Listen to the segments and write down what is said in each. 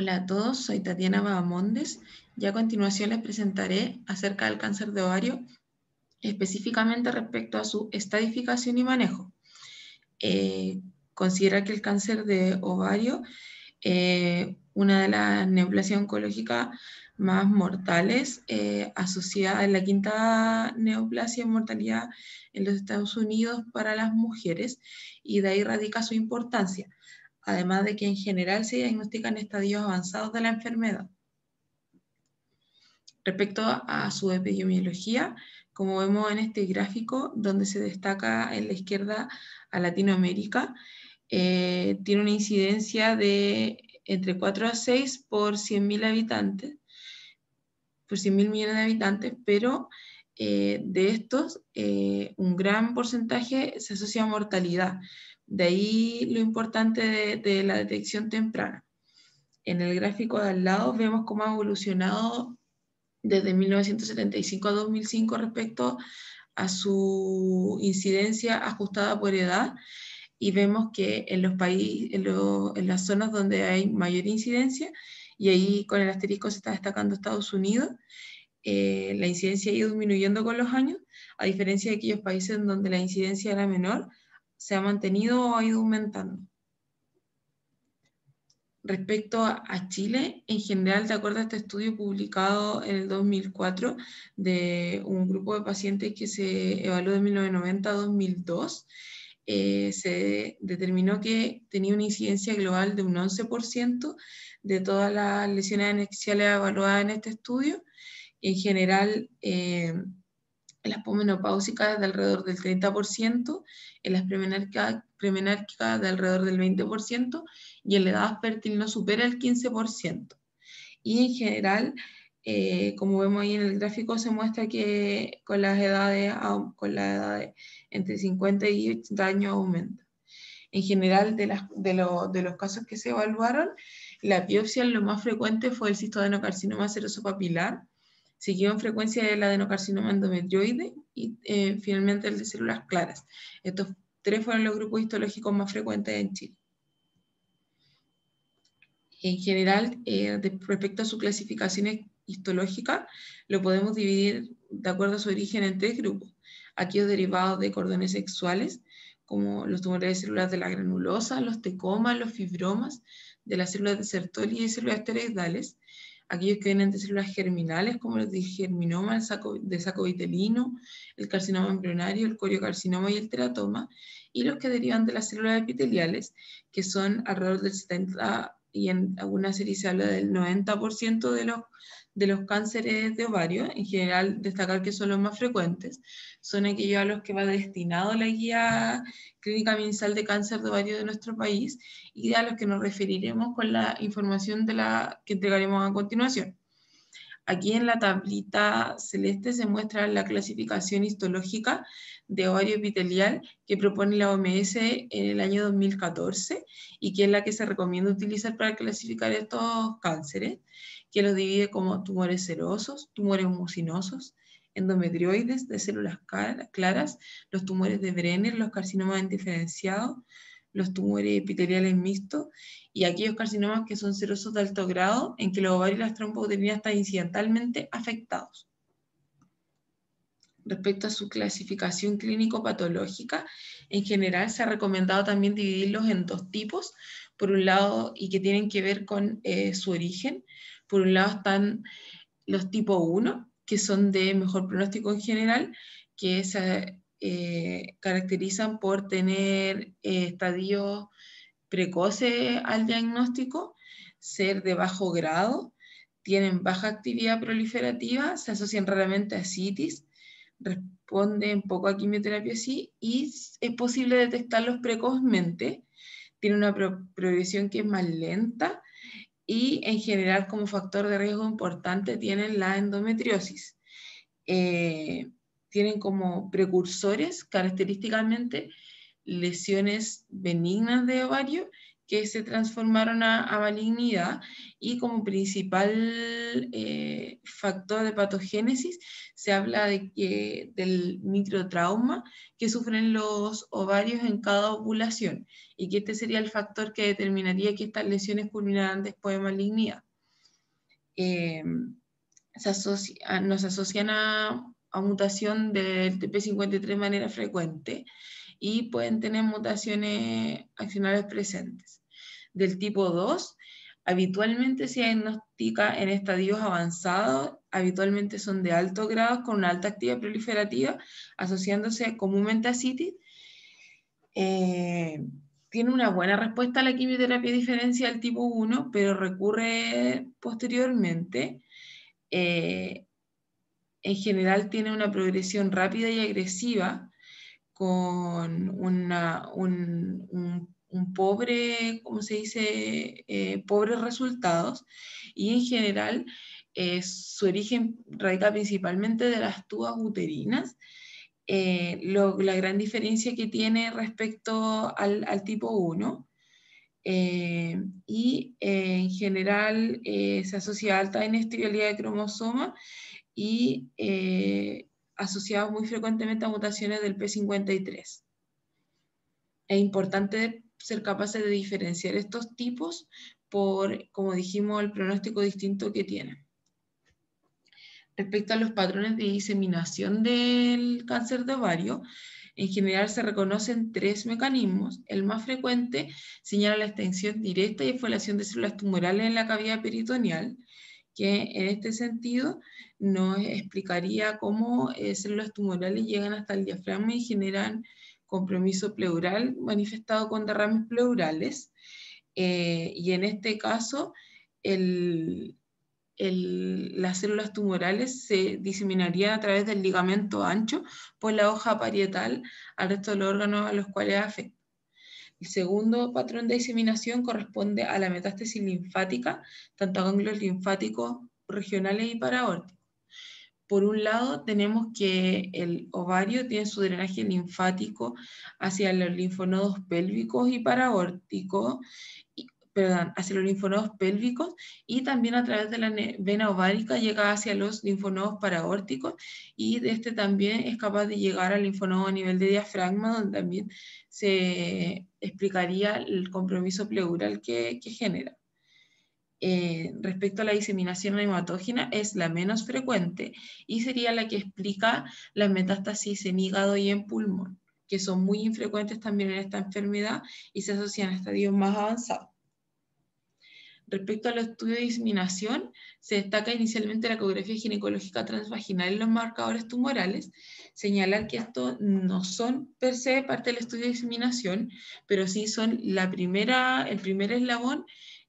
Hola a todos, soy Tatiana Bahamondes y a continuación les presentaré acerca del cáncer de ovario, específicamente respecto a su estadificación y manejo. Eh, considera que el cáncer de ovario, es eh, una de las neoplasias oncológicas más mortales, eh, asociada a la quinta neoplasia en mortalidad en los Estados Unidos para las mujeres, y de ahí radica su importancia además de que en general se diagnostican estadios avanzados de la enfermedad. Respecto a su epidemiología, como vemos en este gráfico, donde se destaca en la izquierda a Latinoamérica, eh, tiene una incidencia de entre 4 a 6 por 100.000 habitantes, por 100.000 millones de habitantes, pero eh, de estos, eh, un gran porcentaje se asocia a mortalidad, de ahí lo importante de, la detección temprana. En el gráfico de al lado vemos cómo ha evolucionado desde 1975 a 2005 respecto a su incidencia ajustada por edad y vemos que en las zonas donde hay mayor incidencia, y ahí con el asterisco se está destacando Estados Unidos, eh, la incidencia ha ido disminuyendo con los años, a diferencia de aquellos países donde la incidencia era menor, se ha mantenido o ha ido aumentando. Respecto a Chile, en general, de acuerdo a este estudio publicado en el 2004 de un grupo de pacientes que se evaluó de 1990 a 2002, eh, se determinó que tenía una incidencia global de un 11% de todas las lesiones anexiales evaluadas en este estudio. En general, eh, en las posmenopáusicas de alrededor del 30%, en las premenárquicas, de alrededor del 20% y en la edad fértil no supera el 15%. Y en general, eh, como vemos ahí en el gráfico, se muestra que con las edades, con las edades entre 50 y 80 años aumenta. En general, de, las, de, de los casos que se evaluaron, la biopsia lo más frecuente fue el cistodenocarcinoma seroso papilar, Siguió en frecuencia el adenocarcinoma endometrioide y eh, finalmente el de células claras. Estos tres fueron los grupos histológicos más frecuentes en Chile. En general, eh, respecto a su clasificación histológica, lo podemos dividir de acuerdo a su origen en tres grupos. Aquellos derivados de cordones sexuales, como los tumores de células de la granulosa, los tecomas, los fibromas, de las células de Sertoli y células teroidales, aquellos que vienen de células germinales, como los de germinoma, el saco, de saco vitelino, el carcinoma embrionario, el coriocarcinoma y el teratoma, y los que derivan de las células epiteliales, que son alrededor del 70, y en algunas series se habla del 90% de los de los cánceres de ovario, en general destacar que son los más frecuentes, son aquellos a los que va destinado la guía clínica mensal de cáncer de ovario de nuestro país y a los que nos referiremos con la información que entregaremos a continuación. Aquí en la tablita celeste se muestra la clasificación histológica de ovario epitelial que propone la OMS en el año 2014 y que es la que se recomienda utilizar para clasificar estos cánceres que los divide como tumores serosos, tumores mucinosos, endometrioides de células claras, los tumores de Brenner, los carcinomas indiferenciados, los tumores epiteliales mixtos y aquellos carcinomas que son serosos de alto grado en que los ovarios y las trompas están incidentalmente afectados. Respecto a su clasificación clínico-patológica, en general se ha recomendado también dividirlos en dos tipos, por un lado, y que tienen que ver con eh, su origen, por un lado están los tipo 1, que son de mejor pronóstico en general, que se eh, caracterizan por tener eh, estadios precoces al diagnóstico, ser de bajo grado, tienen baja actividad proliferativa, se asocian raramente a citis, responden poco a quimioterapia sí, y es posible detectarlos precozmente. tienen una progresión que es más lenta y en general como factor de riesgo importante tienen la endometriosis. Eh, tienen como precursores característicamente lesiones benignas de ovario que se transformaron a, malignidad y como principal eh, factor de patogénesis se habla de que, del microtrauma que sufren los ovarios en cada ovulación y que este sería el factor que determinaría que estas lesiones culminaran después de malignidad. Eh, ah, nos asocian a, mutación del TP53 de manera frecuente y pueden tener mutaciones accionales presentes del tipo 2 habitualmente se diagnostica en estadios avanzados, habitualmente son de alto grados con una alta actividad proliferativa, asociándose comúnmente a CITI. Eh, tiene una buena respuesta a la quimioterapia diferencia diferencial tipo 1, pero recurre posteriormente. Eh, en general tiene una progresión rápida y agresiva con un, un un pobre, como se dice, eh, pobres resultados y en general eh, su origen radica principalmente de las tubas uterinas. Eh, la gran diferencia que tiene respecto al, tipo 1 y en general se asocia a alta inestabilidad de cromosoma y asociado muy frecuentemente a mutaciones del P53. Es importante ser capaces de diferenciar estos tipos por, como dijimos, el pronóstico distinto que tienen. Respecto a los patrones de diseminación del cáncer de ovario, en general se reconocen tres mecanismos. El más frecuente señala la extensión directa y foliación de células tumorales en la cavidad peritoneal, que en este sentido nos explicaría cómo eh, células tumorales llegan hasta el diafragma y generan compromiso pleural manifestado con derrames pleurales. Eh, y en este caso, las células tumorales se diseminarían a través del ligamento ancho por la hoja parietal al resto de los órganos a los cuales afecta. El segundo patrón de diseminación corresponde a la metástasis linfática, tanto a ganglios linfáticos regionales y paraórticos. Por un lado, tenemos que el ovario tiene su drenaje linfático hacia los linfonodos pélvicos y paraórticos, perdón, hacia los linfonodos pélvicos y también a través de la vena ovárica llega hacia los linfonodos paraórticos y de este también es capaz de llegar al linfonodo a nivel de diafragma, donde también se explicaría el compromiso pleural que genera. Eh, respecto a la diseminación hematógena es la menos frecuente y sería la que explica la metástasis en hígado y en pulmón, que son muy infrecuentes también en esta enfermedad y se asocian a estadios más avanzados. Respecto al estudio de diseminación, se destaca inicialmente la ecografía ginecológica transvaginal en los marcadores tumorales. Señalar que estos no son per se parte del estudio de diseminación, pero sí son la primera, el primer eslabón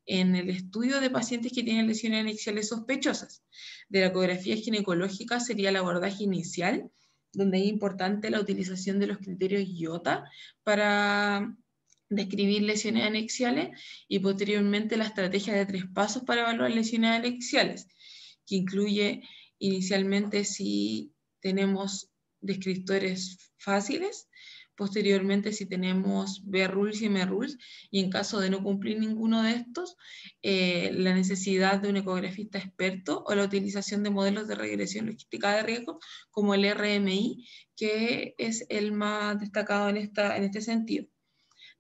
en el estudio de pacientes que tienen lesiones anexiales sospechosas. De la ecografía ginecológica sería el abordaje inicial, donde es importante la utilización de los criterios IOTA para describir lesiones anexiales y posteriormente la estrategia de tres pasos para evaluar lesiones anexiales, que incluye inicialmente si tenemos descriptores fáciles, Posteriormente, si tenemos B rules y M rules, y en caso de no cumplir ninguno de estos, eh, la necesidad de un ecografista experto o la utilización de modelos de regresión logística de riesgo, como el RMI, que es el más destacado en, esta, en este sentido.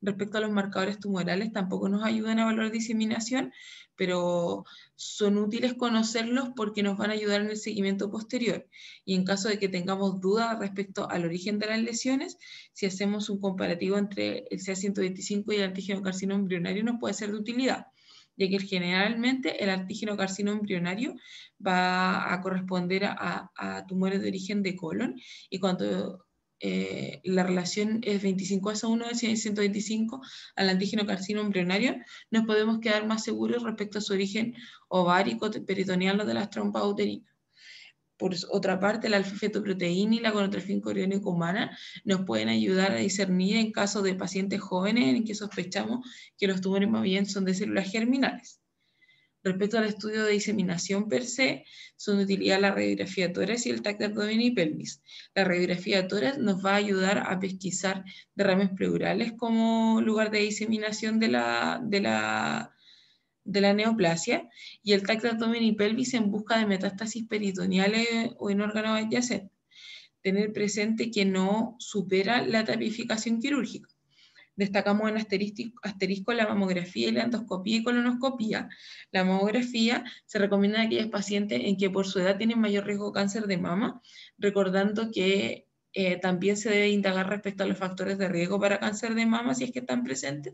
Respecto a los marcadores tumorales, tampoco nos ayudan a valorar diseminación, pero son útiles conocerlos porque nos van a ayudar en el seguimiento posterior. Y en caso de que tengamos dudas respecto al origen de las lesiones, si hacemos un comparativo entre el CA125 y el antígeno carcino embrionario, nos puede ser de utilidad ya que generalmente el antígeno carcino embrionario va a corresponder a, a tumores de origen de colon y cuando eh, la relación es 25 a 1 de 125 al antígeno carcino embrionario, nos podemos quedar más seguros respecto a su origen ovárico peritoneal o de las trompas uterinas. Por otra parte, la alfa-fetoproteína y la gonotrofina coriónica humana nos pueden ayudar a discernir en casos de pacientes jóvenes en que sospechamos que los tumores más bien son de células germinales. Respecto al estudio de diseminación per se, son de utilidad la radiografía tórax y el tacto de abdomen y pelvis. La radiografía torácica nos va a ayudar a pesquisar derrames pleurales como lugar de diseminación de la, de la, de la neoplasia y el tacto de abdomen y pelvis en busca de metástasis peritoneales o en órganos adyacentes. Tener presente que no supera la tapificación quirúrgica. Destacamos en asterisco, la mamografía y la endoscopía y colonoscopía. La mamografía se recomienda a aquellas pacientes en que por su edad tienen mayor riesgo de cáncer de mama, recordando que eh, también se debe indagar respecto a los factores de riesgo para cáncer de mama si es que están presentes.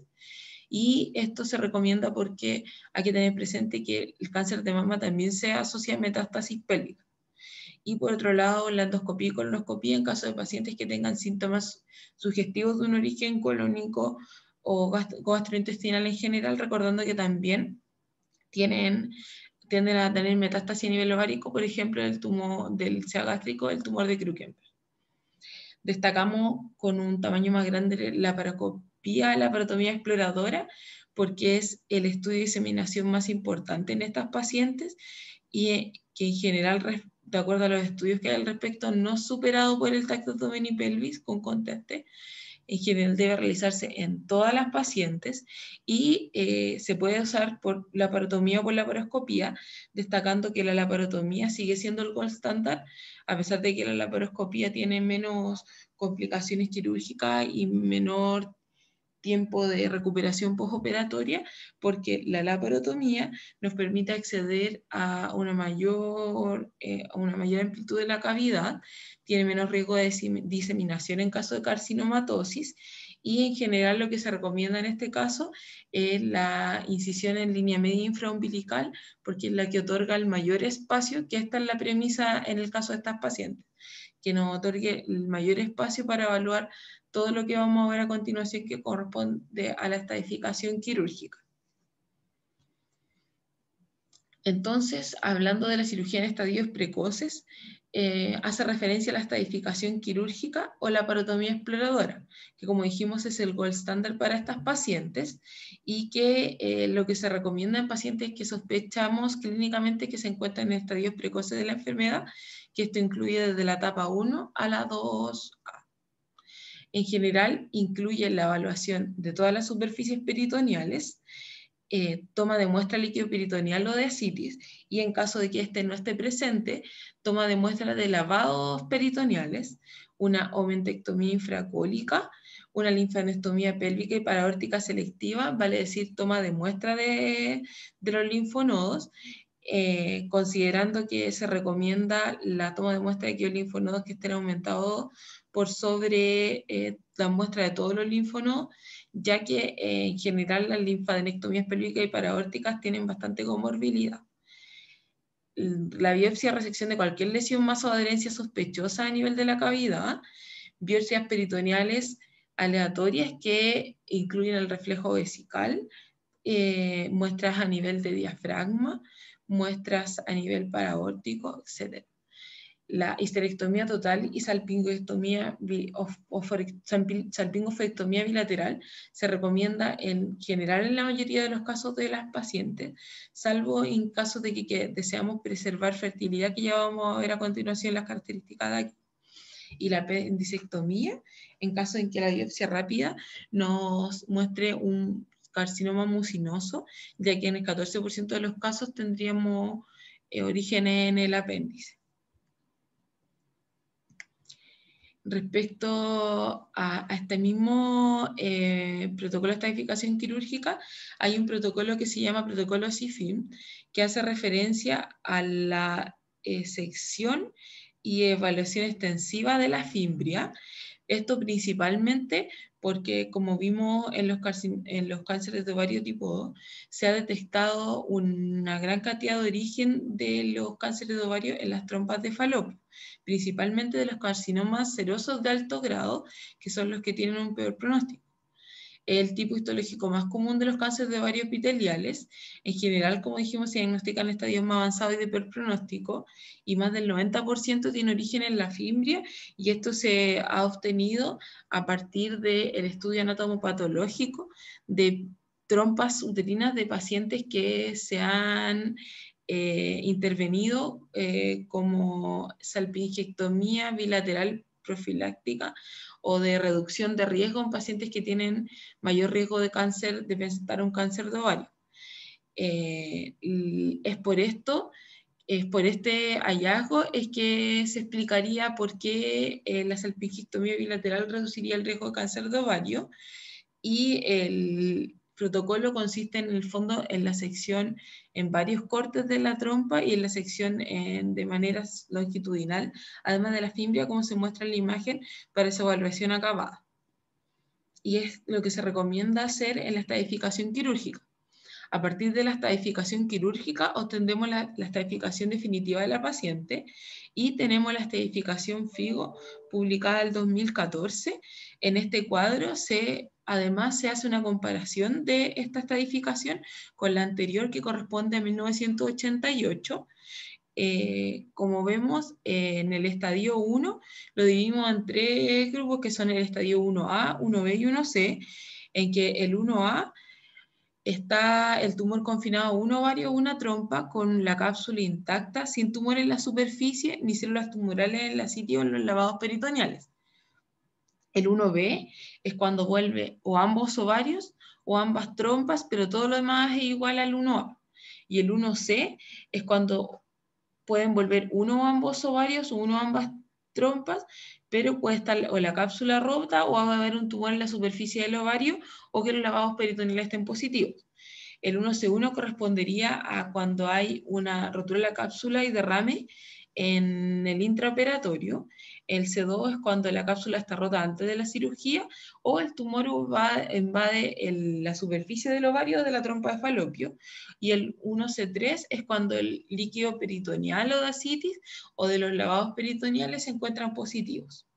Y esto se recomienda porque hay que tener presente que el cáncer de mama también se asocia a metástasis pélvica y por otro lado la endoscopía y colonoscopía en caso de pacientes que tengan síntomas sugestivos de un origen colónico o gastrointestinal en general, recordando que también tienen, tienden a tener metástasis a nivel ovárico, por ejemplo, el tumor del sea gástrico, el tumor de Krukenberg. Destacamos con un tamaño más grande la paracopía, la paratomía exploradora, porque es el estudio de diseminación más importante en estas pacientes y eh, que en general de acuerdo a los estudios que hay al respecto, no superado por el tacto pelvis con conteste, en general debe realizarse en todas las pacientes y eh, se puede usar por laparotomía o por laparoscopía, destacando que la laparotomía sigue siendo el constante, a pesar de que la laparoscopía tiene menos complicaciones quirúrgicas y menor tiempo de recuperación postoperatoria, porque la laparotomía nos permite acceder a una mayor, eh, a una mayor amplitud de la cavidad, tiene menos riesgo de diseminación en caso de carcinomatosis y en general lo que se recomienda en este caso es la incisión en línea media infraumbilical porque es la que otorga el mayor espacio, que esta es la premisa en el caso de estas pacientes, que nos otorgue el mayor espacio para evaluar todo lo que vamos a ver a continuación que corresponde a la estadificación quirúrgica. Entonces, hablando de la cirugía en estadios precoces, eh, hace referencia a la estadificación quirúrgica o la parotomía exploradora, que como dijimos es el gold standard para estas pacientes y que eh, lo que se recomienda en pacientes que sospechamos clínicamente que se encuentran en estadios precoces de la enfermedad, que esto incluye desde la etapa 1 a la 2A en general incluye la evaluación de todas las superficies peritoneales, eh, toma de muestra líquido peritoneal o de asitis, y en caso de que este no esté presente, toma de muestra de lavados peritoneales, una omentectomía infracólica, una linfanestomía pélvica y paraórtica selectiva, vale decir, toma de muestra de, los linfonodos, eh, considerando que se recomienda la toma de muestra de los linfonodos que estén aumentados por sobre eh, la muestra de todos los linfonodos, ya que eh, en general las linfadenectomías pélvicas y paraórticas tienen bastante comorbilidad. La biopsia resección de cualquier lesión más o adherencia sospechosa a nivel de la cavidad, biopsias peritoneales aleatorias que incluyen el reflejo vesical, eh, muestras a nivel de diafragma, muestras a nivel paraórtico, etc la histerectomía total y salpingostomía bilateral se recomienda en general en la mayoría de los casos de las pacientes, salvo en casos de que, deseamos preservar fertilidad, que ya vamos a ver a continuación las características de aquí, y la apendicectomía, en caso en que la biopsia rápida nos muestre un carcinoma mucinoso, ya que en el 14% de los casos tendríamos eh, origen en el apéndice. respecto a, este mismo eh, protocolo de estadificación quirúrgica, hay un protocolo que se llama protocolo SIFIM, que hace referencia a la sección y evaluación extensiva de la fimbria. Esto principalmente porque como vimos en los, cánceres de ovario tipo 2, se ha detectado una gran cantidad de origen de los cánceres de ovario en las trompas de falopio, principalmente de los carcinomas serosos de alto grado, que son los que tienen un peor pronóstico el tipo histológico más común de los cánceres de varios epiteliales. En general, como dijimos, se en estadios más avanzados y de peor pronóstico, y más del 90% tiene origen en la fimbria, y esto se ha obtenido a partir del estudio anatomopatológico de trompas uterinas de pacientes que se han eh, intervenido eh, como salpingectomía bilateral profiláctica o de reducción de riesgo en pacientes que tienen mayor riesgo de cáncer, de presentar un cáncer de ovario. Eh, es por esto, es por este hallazgo, es que se explicaría por qué eh, la salpingectomía bilateral reduciría el riesgo de cáncer de ovario y el protocolo consiste en el fondo en la sección en varios cortes de la trompa y en la sección en, de manera longitudinal, además de la fimbria como se muestra en la imagen para esa evaluación acabada. Y es lo que se recomienda hacer en la estadificación quirúrgica. A partir de la estadificación quirúrgica obtendremos la, la estadificación definitiva de la paciente y tenemos la estadificación FIGO publicada el 2014. En este cuadro se Además, se hace una comparación de esta estadificación con la anterior que corresponde a 1988. Eh, como vemos, eh, en el estadio 1 lo dividimos en tres grupos que son el estadio 1A, 1B y 1C, en que el 1A está el tumor confinado a un ovario o una trompa con la cápsula intacta, sin tumor en la superficie ni células tumorales en la sitio o en los lavados peritoneales. El 1B es cuando vuelve o ambos ovarios o ambas trompas, pero todo lo demás es igual al 1A. Y el 1C es cuando pueden volver uno o ambos ovarios o uno o ambas trompas, pero puede estar o la cápsula rota o va a haber un tubo en la superficie del ovario o que los lavados peritoneales estén positivos. El 1C1 correspondería a cuando hay una rotura de la cápsula y derrame en el intraoperatorio. El C2 es cuando la cápsula está rota antes de la cirugía o el tumor invade la superficie del ovario de la trompa de falopio. Y el 1C3 es cuando el líquido peritoneal o de asitis o de los lavados peritoneales se encuentran positivos.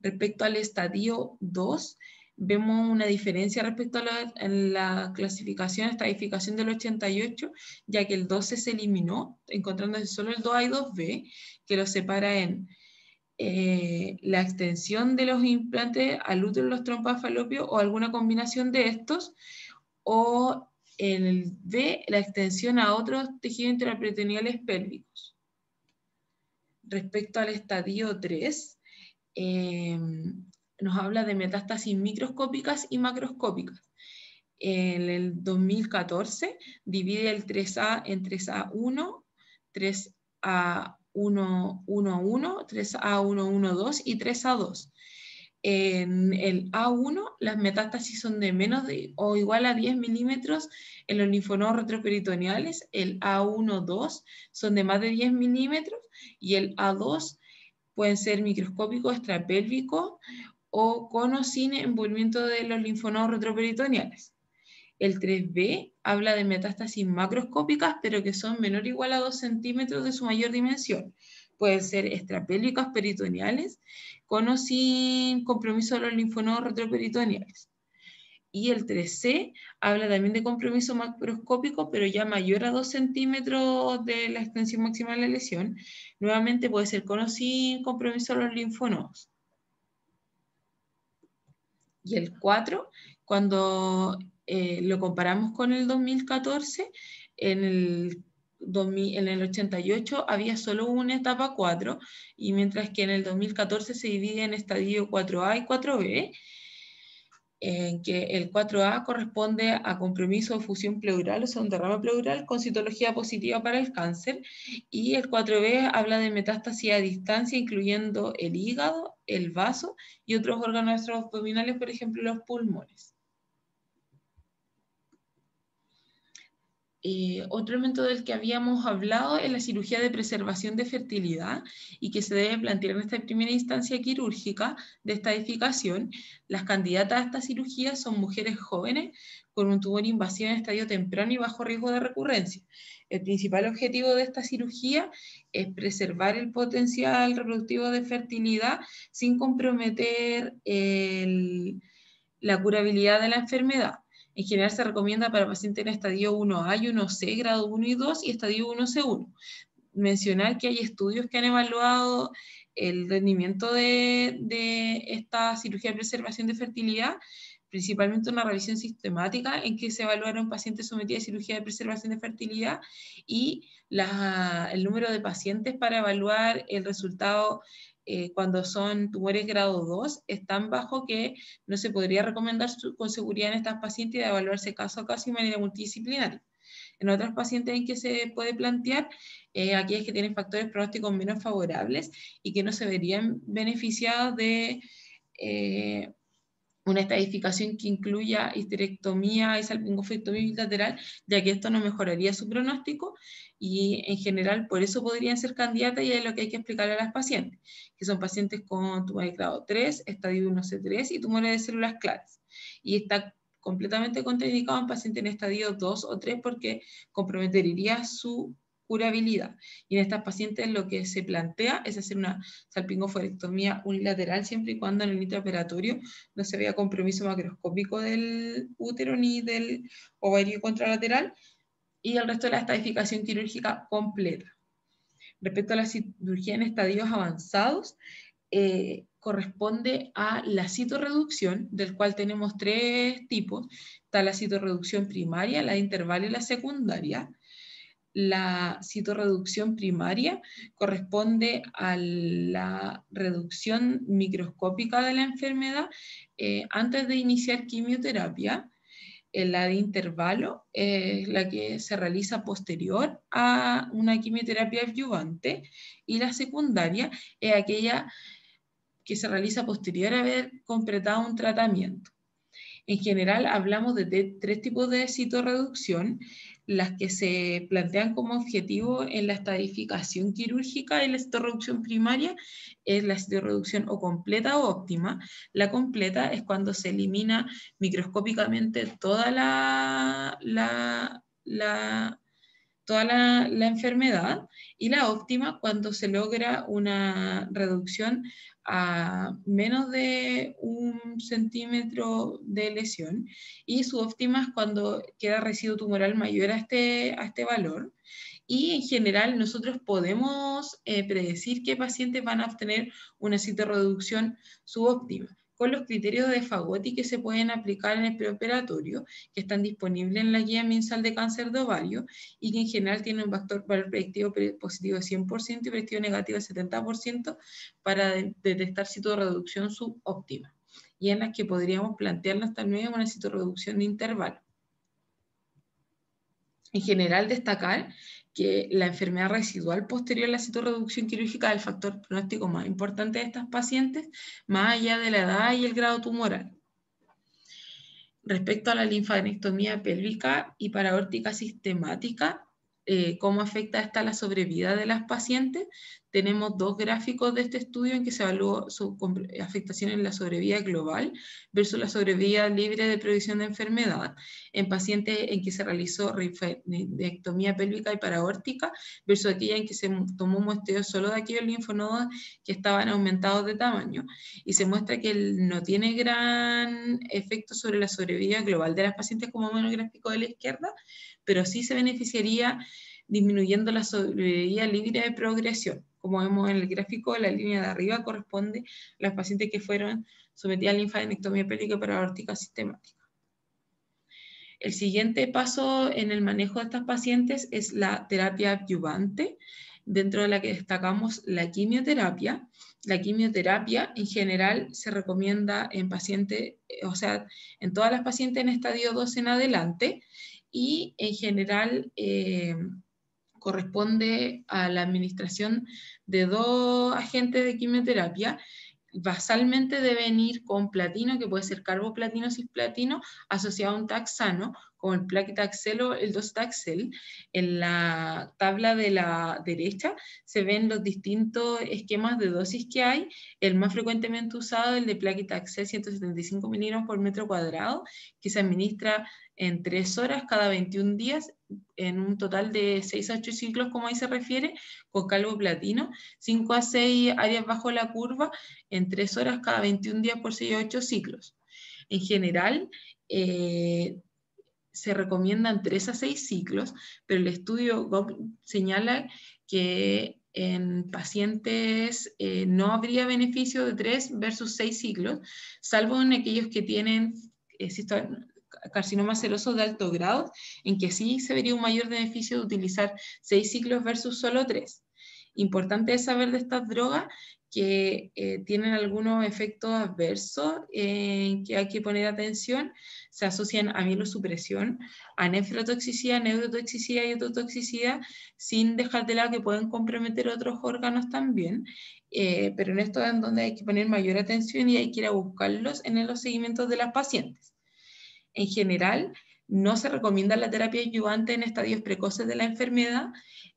Respecto al estadio 2, vemos una diferencia respecto a la, en la clasificación, estadificación del 88, ya que el 12 se eliminó, encontrándose solo el 2A y 2B, que lo separa en eh, la extensión de los implantes al útero de los trompas falopio o alguna combinación de estos, o el B, la extensión a otros tejidos intraperitoneales pélvicos. Respecto al estadio 3, em, nos habla de metástasis microscópicas y macroscópicas. En el 2014 divide el 3A en 3A1, 3A 1, 1, 1, 3A1, 2 y 3A2. En el A1 las metástasis son de menos de, o igual a 10 milímetros en los linfonodos retroperitoneales, el A1-2 son de más de 10 milímetros y el A2 pueden ser microscópicos, extrapélvicos o con o sin envolvimiento de los linfonodos retroperitoneales. El 3B habla de metástasis macroscópicas, pero que son menor o igual a 2 centímetros de su mayor dimensión. Pueden ser extrapélvicas peritoneales, con o sin compromiso de los linfonodos retroperitoneales. Y el 3C habla también de compromiso macroscópico, pero ya mayor a 2 centímetros de la extensión máxima de la lesión. Nuevamente puede ser con o sin compromiso de los linfonodos. Y el 4, cuando eh, lo comparamos con el 2014, en el, en el 88 había solo una etapa 4 y mientras que en el 2014 se divide en estadio 4A y 4B, en que el 4A corresponde a compromiso de fusión pleural, o sea, pleural con citología positiva para el cáncer, y el 4B habla de metástasis a distancia, incluyendo el hígado, el vaso y otros órganos abdominales, por ejemplo, los pulmones. Eh, otro elemento del que habíamos hablado es la cirugía de preservación de fertilidad y que se debe plantear en esta primera instancia quirúrgica de estadificación. Las candidatas a esta cirugía son mujeres jóvenes con un tumor invasivo en estadio temprano y bajo riesgo de recurrencia. El principal objetivo de esta cirugía es preservar el potencial reproductivo de fertilidad sin comprometer la curabilidad de la enfermedad. En general se recomienda para pacientes en estadio 1A y 1C, grado 1 y 2, y estadio 1C1. Mencionar que hay estudios que han evaluado el rendimiento de, esta cirugía de preservación de fertilidad, principalmente una revisión sistemática en que se evaluaron pacientes sometidos a cirugía de preservación de fertilidad y el número de pacientes para evaluar el resultado eh, cuando son tumores grado 2 es tan bajo que no se podría recomendar con seguridad en estas pacientes de evaluarse caso a caso y de manera multidisciplinaria. En otras pacientes en que se puede plantear, eh, es que tienen factores pronósticos menos favorables y que no se verían beneficiados de eh, una estadificación que incluya histerectomía y salpingofectomía bilateral, ya que esto no mejoraría su pronóstico y en general por eso podrían ser candidatas y es lo que hay que explicarle a las pacientes, que son pacientes con tumores de grado 3, estadio 1C3 y tumores de células claras. Y está completamente contraindicado en paciente en estadio 2 o 3 porque comprometería su curabilidad. Y en estas pacientes lo que se plantea es hacer una salpingoforectomía unilateral siempre y cuando en el intraoperatorio no se vea compromiso macroscópico del útero ni del ovario contralateral y el resto de la estadificación quirúrgica completa. Respecto a la cirugía en estadios avanzados, eh, corresponde a la citorreducción, del cual tenemos tres tipos. Está la citorreducción primaria, la de intervalo y la secundaria la citorreducción primaria corresponde a la reducción microscópica de la enfermedad eh, antes de iniciar quimioterapia. La de intervalo es eh, la que se realiza posterior a una quimioterapia adyuvante y la secundaria es aquella que se realiza posterior a haber completado un tratamiento. En general hablamos de tres tipos de citorreducción las que se plantean como objetivo en la estadificación quirúrgica y la citorreducción primaria es la citorreducción o completa o óptima. La completa es cuando se elimina microscópicamente toda la, la, toda la, enfermedad y la óptima cuando se logra una reducción a menos de un centímetro de lesión y es cuando queda residuo tumoral mayor este, a este, valor. Y en general nosotros podemos eh, predecir qué pacientes van a obtener una reducción subóptima con los criterios de Fagotti que se pueden aplicar en el preoperatorio, que están disponibles en la guía mensal de cáncer de ovario y que en general tienen un factor valor predictivo positivo de 100% y predictivo negativo de 70% para detectar citorreducción subóptima y en las que podríamos plantearnos también una citorreducción de intervalo. En general, destacar que la enfermedad residual posterior a la citorreducción quirúrgica es el factor pronóstico más importante de estas pacientes, más allá de la edad y el grado tumoral. Respecto a la linfadenectomía pélvica y paraórtica sistemática, eh, cómo afecta esta la sobrevida de las pacientes. Tenemos dos gráficos de este estudio en que se evaluó su afectación en la sobrevida global versus la sobrevida libre de previsión de enfermedad en pacientes en que se realizó rifenectomía pélvica y paraórtica versus aquella en que se tomó un muestreo solo de aquellos linfonodos que estaban aumentados de tamaño. Y se muestra que no tiene gran efecto sobre la sobrevida global de las pacientes como en el gráfico de la izquierda, pero sí se beneficiaría disminuyendo la sobrevivencia libre de progresión. Como vemos en el gráfico, la línea de arriba corresponde a las pacientes que fueron sometidas a linfadenectomía pélvica para aórtica sistemática. El siguiente paso en el manejo de estas pacientes es la terapia adyuvante, dentro de la que destacamos la quimioterapia. La quimioterapia en general se recomienda en pacientes, o sea, en todas las pacientes en estadio 2 en adelante, y en general eh, corresponde a la administración de dos agentes de quimioterapia. Basalmente deben ir con platino, que puede ser carboplatino, cisplatino, asociado a un taxano, como el plaquitaxel o el Dostaxel. En la tabla de la derecha se ven los distintos esquemas de dosis que hay. El más frecuentemente usado el de plaquitaxel 175 miligramos por metro cuadrado, que se administra en 3 horas cada 21 días, en un total de 6 a 8 ciclos, como ahí se refiere, con calvo platino, 5 a 6 áreas bajo la curva, en 3 horas cada 21 días por 6 a 8 ciclos. En general, eh, se recomiendan 3 a 6 ciclos, pero el estudio GOP señala que en pacientes eh, no habría beneficio de 3 versus 6 ciclos, salvo en aquellos que tienen eh, carcinoma celosos de alto grado, en que sí se vería un mayor beneficio de utilizar seis ciclos versus solo tres. Importante es saber de estas drogas que eh, tienen algunos efectos adversos en eh, que hay que poner atención. Se asocian a mielosupresión, a nefrotoxicidad, neurotoxicidad y ototoxicidad, sin dejar de lado que pueden comprometer otros órganos también. Eh, pero en esto es donde hay que poner mayor atención y hay que ir a buscarlos en los seguimientos de las pacientes en general, no se recomienda la terapia ayudante en estadios precoces de la enfermedad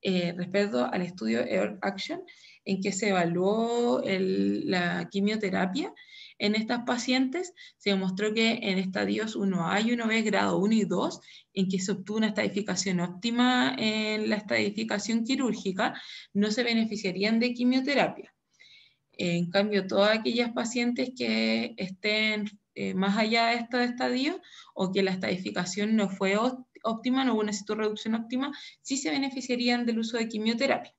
eh, respecto al estudio Air Action, en que se evaluó la quimioterapia en estas pacientes, se demostró que en estadios 1A y 1B, grado 1 y 2, en que se obtuvo una estadificación óptima en la estadificación quirúrgica, no se beneficiarían de quimioterapia. En cambio, todas aquellas pacientes que estén eh, más allá de estos estadio o que la estadificación no fue óptima, no hubo una reducción óptima, sí se beneficiarían del uso de quimioterapia.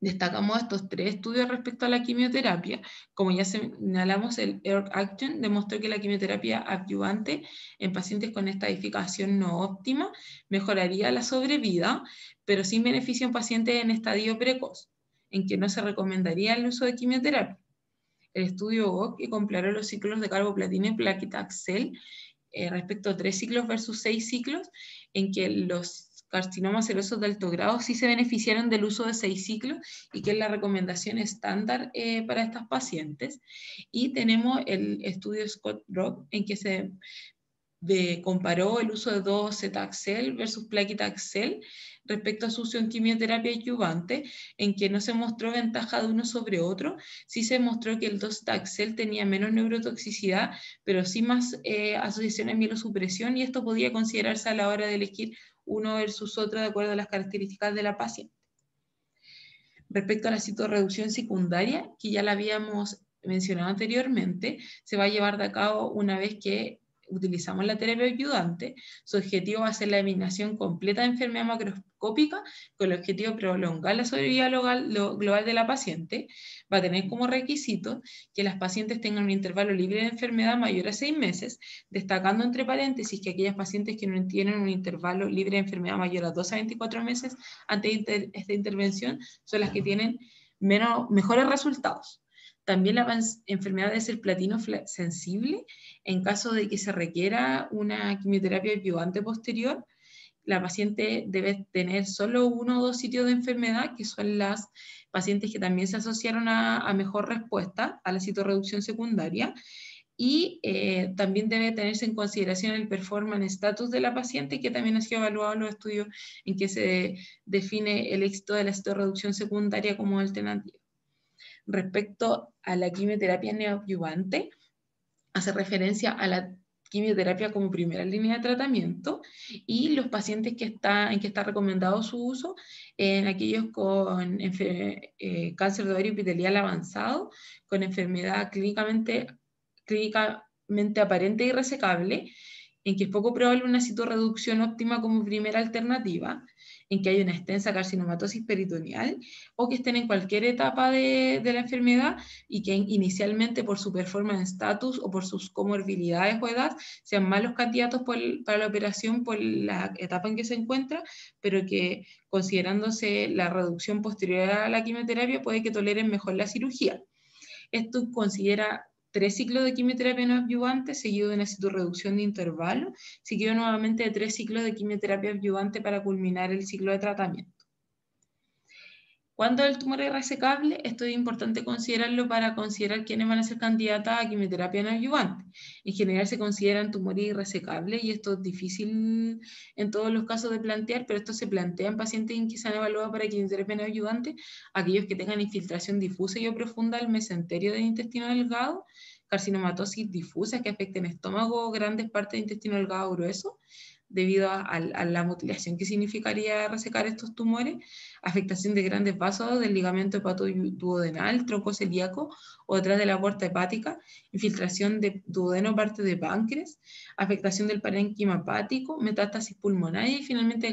Destacamos estos tres estudios respecto a la quimioterapia. Como ya señalamos, el ERC Action demostró que la quimioterapia adyuvante en pacientes con estadificación no óptima mejoraría la sobrevida, pero sin beneficio en pacientes en estadio precoz, en que no se recomendaría el uso de quimioterapia el estudio GOC que comparó los ciclos de carboplatina y plaquitaxel eh, respecto a tres ciclos versus seis ciclos, en que los carcinomas celosos de alto grado sí se beneficiaron del uso de seis ciclos y que es la recomendación estándar eh, para estas pacientes. Y tenemos el estudio Scott Rock en que se eh, comparó el uso de 2 cetaxel versus plaquitaxel respecto a su uso en quimioterapia adyuvante, en que no se mostró ventaja de uno sobre otro, sí se mostró que el 2-taxel tenía menos neurotoxicidad, pero sí más eh, asociación a mielosupresión y esto podía considerarse a la hora de elegir uno versus otro de acuerdo a las características de la paciente. Respecto a la citorreducción secundaria, que ya la habíamos mencionado anteriormente, se va a llevar de a cabo una vez que utilizamos la terapia ayudante, su objetivo va a ser la eliminación completa de enfermedad macroscópica con el objetivo de prolongar la sobrevida global de la paciente. Va a tener como requisito que las pacientes tengan un intervalo libre de enfermedad mayor a seis meses, destacando entre paréntesis que aquellas pacientes que no tienen un intervalo libre de enfermedad mayor a 2 a 24 meses ante de esta intervención son las que tienen menos, mejores resultados. También la enfermedad es ser platino sensible en caso de que se requiera una quimioterapia adyuvante posterior. La paciente debe tener solo uno o dos sitios de enfermedad, que son las pacientes que también se asociaron a, mejor respuesta a la citorreducción secundaria y eh, también debe tenerse en consideración el performance status de la paciente, que también ha sido evaluado en los estudios en que se define el éxito de la citorreducción secundaria como alternativa respecto a la quimioterapia neoadyuvante, hace referencia a la quimioterapia como primera línea de tratamiento y los pacientes en que está recomendado su uso en aquellos con eh, cáncer de ovario epitelial avanzado, con enfermedad clínicamente, clínicamente aparente y resecable, en que es poco probable una citorreducción óptima como primera alternativa, en que hay una extensa carcinomatosis peritoneal o que estén en cualquier etapa de, la enfermedad y que inicialmente por su performance status o por sus comorbilidades o edad sean malos candidatos para la operación por la etapa en que se encuentra, pero que considerándose la reducción posterior a la quimioterapia puede que toleren mejor la cirugía. Esto considera tres ciclos de quimioterapia no adyuvante, seguido de una reducción de intervalo, seguido nuevamente de tres ciclos de quimioterapia adyuvante para culminar el ciclo de tratamiento. Cuando el tumor es resecable, esto es importante considerarlo para considerar quiénes van a ser candidatas a quimioterapia en ayudante. En general se consideran tumores irresecables y esto es difícil en todos los casos de plantear, pero esto se plantea en pacientes que se han evaluado para quimioterapia en ayudante, aquellos que tengan infiltración difusa y o profunda del mesenterio del intestino delgado, carcinomatosis difusa que afecten estómago, grandes partes del intestino delgado grueso, debido a, la mutilación que significaría resecar estos tumores, afectación de grandes vasos del ligamento hepatoduodenal, tronco celíaco o detrás de la puerta hepática, infiltración de duodeno parte de páncreas, afectación del parénquima hepático, metástasis pulmonar y finalmente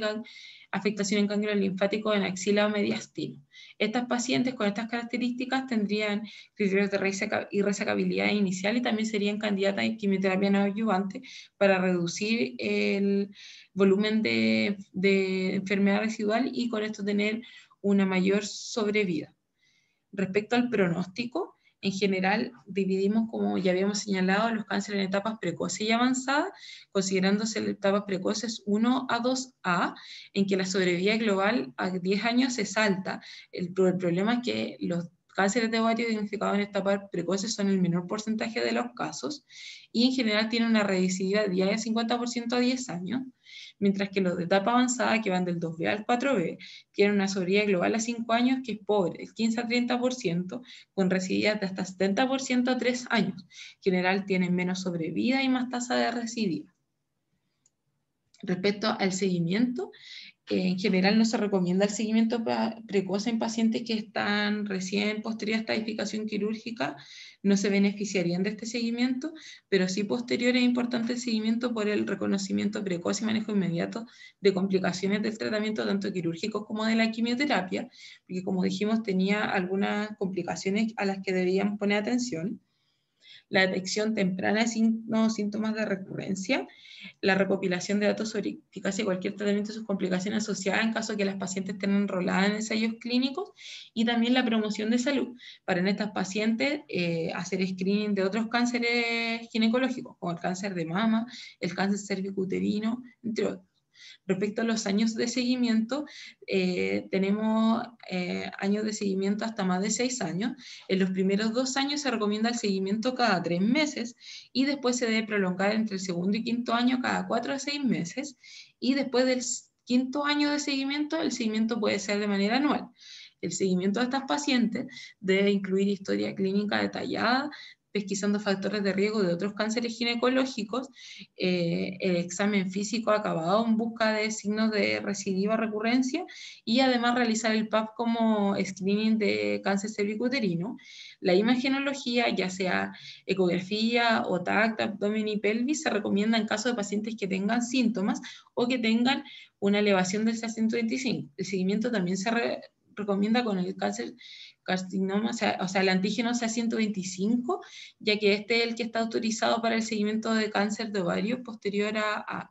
afectación en cáncer linfático en axila o mediastino. Estas pacientes con estas características tendrían criterios de irresacabilidad inicial y también serían candidatas a quimioterapia no ayudante para reducir el volumen de enfermedad residual y con esto tener una mayor sobrevida. Respecto al pronóstico, en general dividimos, como ya habíamos señalado, los cánceres en etapas precoces y avanzadas, considerándose etapas precoces 1 a 2A, en que la sobrevida global a 10 años es alta. El, problema es que los cánceres de ovario diagnosticados en etapas precoces son el menor porcentaje de los casos y en general tienen una recidiva diaria de 50% a 10 años mientras que los de etapa avanzada, que van del 2B al 4B, tienen una sobriedad global a 5 años que es pobre, el 15 a 30%, con resididas de hasta 70% a 3 años. En general tienen menos sobrevida y más tasa de residuos. Respecto al seguimiento, en general no se recomienda el seguimiento precoz en pacientes que están recién posterior a esta quirúrgica, no se beneficiarían de este seguimiento, pero sí posterior es importante el seguimiento por el reconocimiento precoz y manejo inmediato de complicaciones del tratamiento tanto quirúrgico como de la quimioterapia, porque como dijimos tenía algunas complicaciones a las que debían poner atención la detección temprana de síntomas de recurrencia, la recopilación de datos sobre eficacia de cualquier tratamiento y sus complicaciones asociadas en caso de que las pacientes estén enroladas en ensayos clínicos y también la promoción de salud para en estas pacientes eh, hacer screening de otros cánceres ginecológicos como el cáncer de mama, el cáncer cervicuterino, entre otros. Respecto a los años de seguimiento, eh, tenemos eh, años de seguimiento hasta más de seis años. En los primeros dos años se recomienda el seguimiento cada tres meses y después se debe prolongar entre el segundo y quinto año cada cuatro a seis meses y después del quinto año de seguimiento, el seguimiento puede ser de manera anual. El seguimiento de estas pacientes debe incluir historia clínica detallada, pesquisando factores de riesgo de otros cánceres ginecológicos, eh, el examen físico acabado en busca de signos de recidiva recurrencia y además realizar el PAP como screening de cáncer cervicuterino. La imagenología, ya sea ecografía o tacto, abdomen y pelvis, se recomienda en caso de pacientes que tengan síntomas o que tengan una elevación del 125. El seguimiento también se recomienda con el cáncer carcinoma, o sea, el antígeno c 125 ya que este es el que está autorizado para el seguimiento de cáncer de ovario posterior a,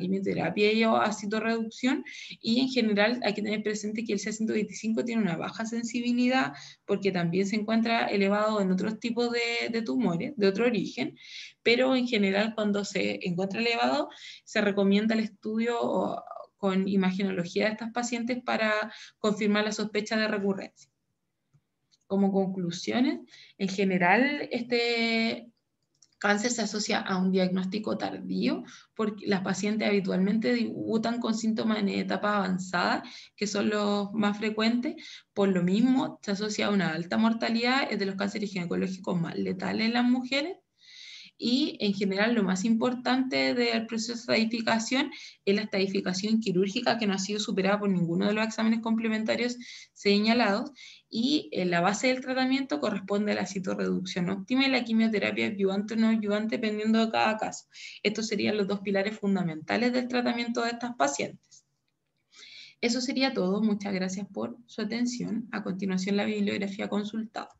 quimioterapia y a citorreducción. Y en general hay que tener presente que el c 125 tiene una baja sensibilidad porque también se encuentra elevado en otros tipos de, tumores de otro origen, pero en general cuando se encuentra elevado se recomienda el estudio con imaginología de estas pacientes para confirmar la sospecha de recurrencia como conclusiones, en general este cáncer se asocia a un diagnóstico tardío porque las pacientes habitualmente debutan con síntomas en etapas avanzadas que son los más frecuentes. Por lo mismo, se asocia a una alta mortalidad, es de los cánceres ginecológicos más letales en las mujeres y en general lo más importante del proceso de estadificación es la estadificación quirúrgica que no ha sido superada por ninguno de los exámenes complementarios señalados y eh, la base del tratamiento corresponde a la citorreducción óptima y la quimioterapia adyuvante o no ayudante dependiendo de cada caso. Estos serían los dos pilares fundamentales del tratamiento de estas pacientes. Eso sería todo. Muchas gracias por su atención. A continuación, la bibliografía consultada.